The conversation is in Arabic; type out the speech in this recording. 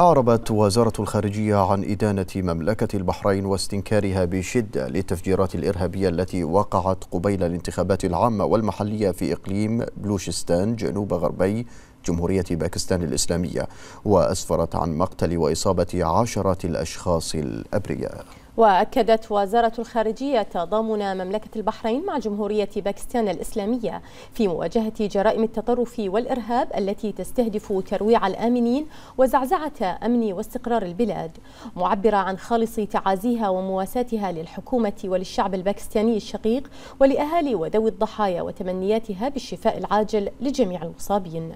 أعربت وزارة الخارجية عن إدانة مملكة البحرين واستنكارها بشدة للتفجيرات الإرهابية التي وقعت قبيل الانتخابات العامة والمحلية في إقليم بلوشستان جنوب غربي جمهورية باكستان الإسلامية وأسفرت عن مقتل وإصابة عشرة الأشخاص الأبرياء وأكدت وزارة الخارجية تضامن مملكة البحرين مع جمهورية باكستان الإسلامية في مواجهة جرائم التطرف والإرهاب التي تستهدف ترويع الآمنين وزعزعة أمن واستقرار البلاد معبرة عن خالص تعازيها ومواساتها للحكومة وللشعب الباكستاني الشقيق ولأهالي وذوي الضحايا وتمنياتها بالشفاء العاجل لجميع المصابين